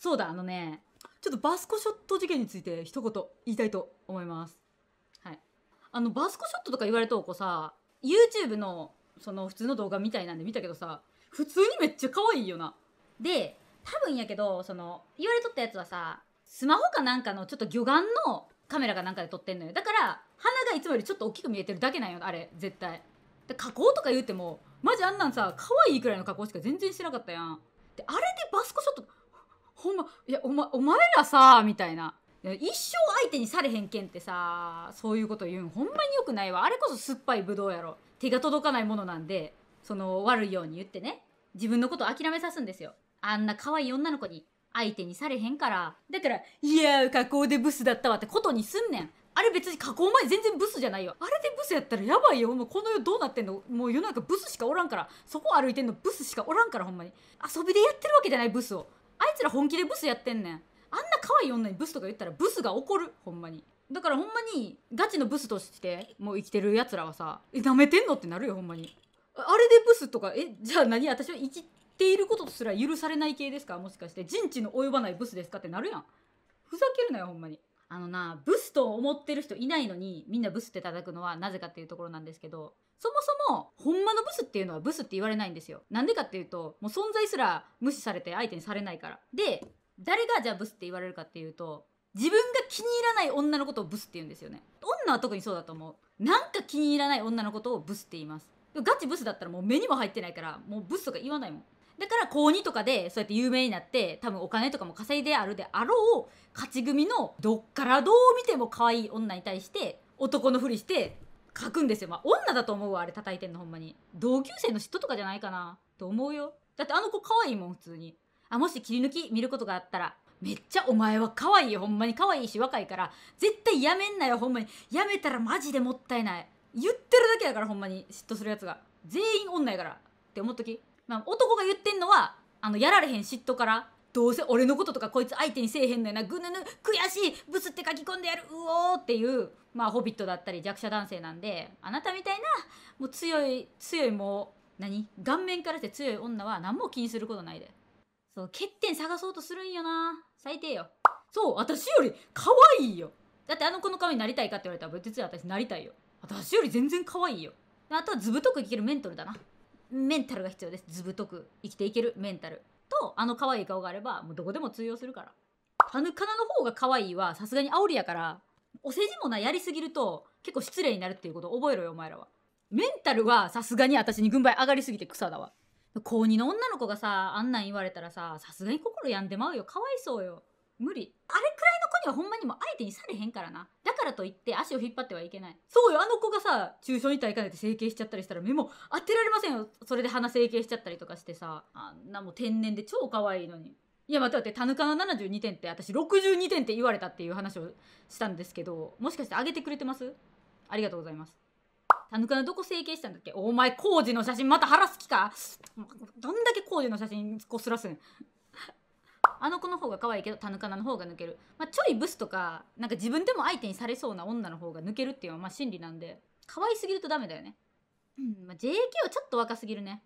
そうだあのねちょっとバスコショット事件について一言言いたいと思いますはいあのバスコショットとか言われたお子さ YouTube のその普通の動画みたいなんで見たけどさ普通にめっちゃ可愛いよなで多分やけどその言われとったやつはさスマホかなんかのちょっと魚眼のカメラかなんかで撮ってんのよだから鼻がいつもよりちょっと大きく見えてるだけなんよあれ絶対で加工とか言うてもマジあんなんさ可愛いくらいの加工しか全然してなかったやんであれでバスコショットほんま、いや、おま、お前らさ、みたいな。一生相手にされへんけんってさ、そういうこと言うん、ほんまによくないわ。あれこそ酸っぱいぶどうやろ。手が届かないものなんで、その、悪いように言ってね。自分のこと諦めさすんですよ。あんな可愛い女の子に、相手にされへんから。だから、いやー、加工でブスだったわってことにすんねん。あれ別に加工前全然ブスじゃないよ。あれでブスやったらやばいよ。もうこの世どうなってんのもう世の中ブスしかおらんから。そこ歩いてんのブスしかおらんからほんまに。遊びでやってるわけじゃないブスを。あいつら本気でブスやってんねんあんな可愛い女にブスとか言ったらブスが怒るほんまにだからほんまにガチのブスとしてもう生きてるやつらはさえ舐めてんのってなるよほんまにあれでブスとかえじゃあ何私は生きていることすら許されない系ですかもしかして人知の及ばないブスですかってなるやんふざけるなよほんまにあのなブスと思ってる人いないのにみんなブスって叩くのはなぜかっていうところなんですけどそもそもほんまのブスっていうのはブスって言われないんですよなんでかっていうともう存在すら無視されて相手にされないからで誰がじゃあブスって言われるかっていうと自分が気に入らない女のことをブスって言うんですよね女は特にそうだと思うなんか気に入らない女のことをブスって言いますガチブスだったらもう目にも入ってないからもうブスとか言わないもんだから高2とかでそうやって有名になって多分お金とかも稼いであるであろう勝ち組のどっからどう見ても可愛い女に対して男のふりして書くんですよまあ女だと思うわあれ叩いてんのほんまに同級生の嫉妬とかじゃないかなと思うよだってあの子可愛いもん普通にあもし切り抜き見ることがあったらめっちゃお前は可愛いよほんまに可愛いし若いから絶対やめんなよほんまにやめたらマジでもったいない言ってるだけだからほんまに嫉妬するやつが全員女やからって思っときまあ、男が言ってんのはあのやられへん嫉妬からどうせ俺のこととかこいつ相手にせえへんのやなぐぬぬ悔しいブスって書き込んでやるうおーっていうまあホビットだったり弱者男性なんであなたみたいなもう強い強いもう何顔面からして強い女は何も気にすることないでそう欠点探そうとするんよな最低よそう私より可愛いよだってあの子の顔になりたいかって言われたら別に私なりたいよ私より全然可愛いよあとはずぶとくいけるメントルだなメンタルが必要ですずぶとく生きていけるメンタルとあの可愛い顔があればもうどこでも通用するからハヌカナの方が可愛いはさすがに煽りやからお世辞もなやりすぎると結構失礼になるっていうこと覚えろよお前らはメンタルはさすがに私に軍配上がりすぎて草だわ高2の女の子がさあんなん言われたらささすがに心病んでまうよかわいそうよ無理あれくらいの子にはほんまにも相手にされへんからなからといって足を引っ張ってはいけないそうよあの子がさ中小にえかねて整形しちゃったりしたら目も当てられませんよそれで鼻整形しちゃったりとかしてさあんなもう天然で超可愛いのにいや待って待ってタヌカの72点って私62点って言われたっていう話をしたんですけどもしかしてあげてくれてますありがとうございますタヌカのどこ整形したんだっけお前工事の写真また腹すきかどんだけ工事の写真こすらすんあの子の方が可愛いけど田中菜の方が抜ける、まあ、ちょいブスとかなんか自分でも相手にされそうな女の方が抜けるっていうのはまあ真理なんで可愛すぎるとダメだよね、うんまあ、JK はちょっと若すぎるね